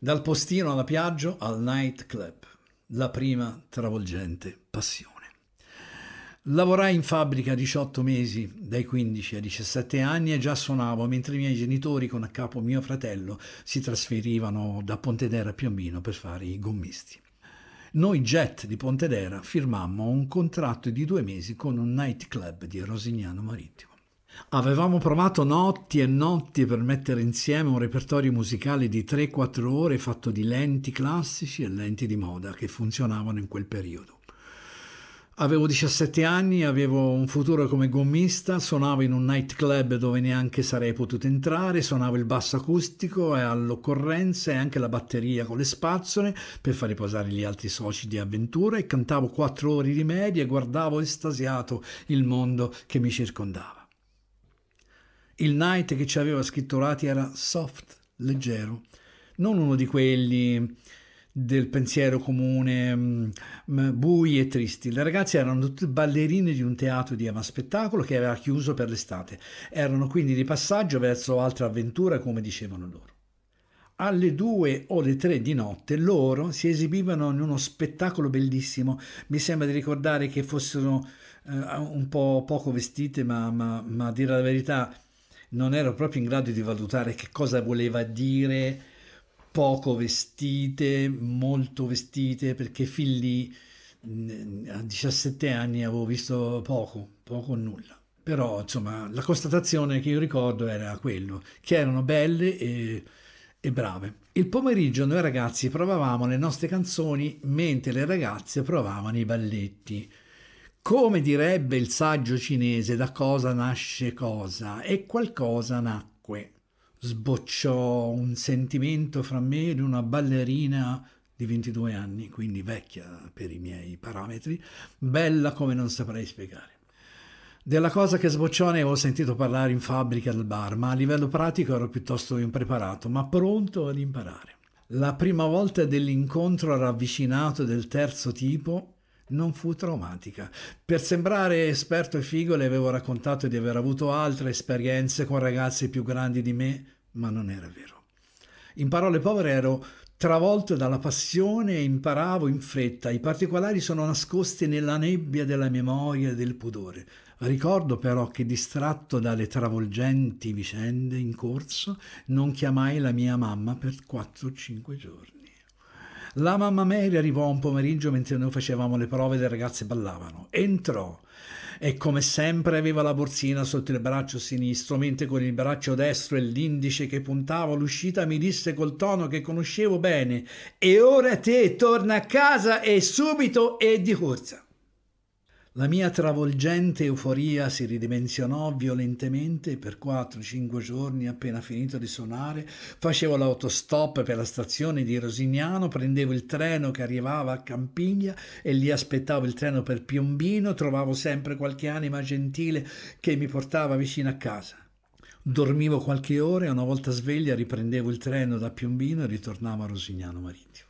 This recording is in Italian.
Dal postino alla piaggio al nightclub, la prima travolgente passione. Lavorai in fabbrica 18 mesi, dai 15 ai 17 anni, e già suonavo mentre i miei genitori, con a capo mio fratello, si trasferivano da Pontedera a Piombino per fare i gommisti. Noi Jet di Pontedera firmammo un contratto di due mesi con un nightclub di Rosignano Marittimo. Avevamo provato notti e notti per mettere insieme un repertorio musicale di 3-4 ore fatto di lenti classici e lenti di moda che funzionavano in quel periodo. Avevo 17 anni, avevo un futuro come gommista, suonavo in un nightclub dove neanche sarei potuto entrare, suonavo il basso acustico e all'occorrenza e anche la batteria con le spazzole per far riposare gli altri soci di avventura e cantavo 4 ore di media e guardavo estasiato il mondo che mi circondava. Il Knight che ci aveva scritturati era soft, leggero, non uno di quelli del pensiero comune, mm, bui e tristi. Le ragazze erano tutte ballerine di un teatro di ama spettacolo che aveva chiuso per l'estate. Erano quindi di passaggio verso altra avventura, come dicevano loro. Alle due o le tre di notte loro si esibivano in uno spettacolo bellissimo. Mi sembra di ricordare che fossero eh, un po' poco vestite, ma, ma, ma a dire la verità non ero proprio in grado di valutare che cosa voleva dire poco vestite, molto vestite, perché fin lì mm, a 17 anni avevo visto poco, poco o nulla. Però insomma la constatazione che io ricordo era quello, che erano belle e, e brave. Il pomeriggio noi ragazzi provavamo le nostre canzoni mentre le ragazze provavano i balletti. Come direbbe il saggio cinese, da cosa nasce cosa e qualcosa nacque. Sbocciò un sentimento fra me ed una ballerina di 22 anni, quindi vecchia per i miei parametri, bella come non saprei spiegare. Della cosa che sbocciò ne avevo sentito parlare in fabbrica al bar, ma a livello pratico ero piuttosto impreparato, ma pronto ad imparare. La prima volta dell'incontro ravvicinato del terzo tipo non fu traumatica. Per sembrare esperto e figo le avevo raccontato di aver avuto altre esperienze con ragazzi più grandi di me, ma non era vero. In parole povere ero travolto dalla passione e imparavo in fretta. I particolari sono nascosti nella nebbia della memoria e del pudore. Ricordo però che distratto dalle travolgenti vicende in corso non chiamai la mia mamma per 4-5 giorni. La mamma Mary arrivò un pomeriggio mentre noi facevamo le prove e le ragazze ballavano. Entrò e come sempre aveva la borsina sotto il braccio sinistro, mentre con il braccio destro e l'indice che puntava all'uscita mi disse col tono che conoscevo bene: E ora te torna a casa e subito e di corsa. La mia travolgente euforia si ridimensionò violentemente per 4-5 giorni, appena finito di suonare, facevo l'autostop per la stazione di Rosignano, prendevo il treno che arrivava a Campiglia e lì aspettavo il treno per Piombino, trovavo sempre qualche anima gentile che mi portava vicino a casa. Dormivo qualche ora e una volta sveglia riprendevo il treno da Piombino e ritornavo a Rosignano Marittimo.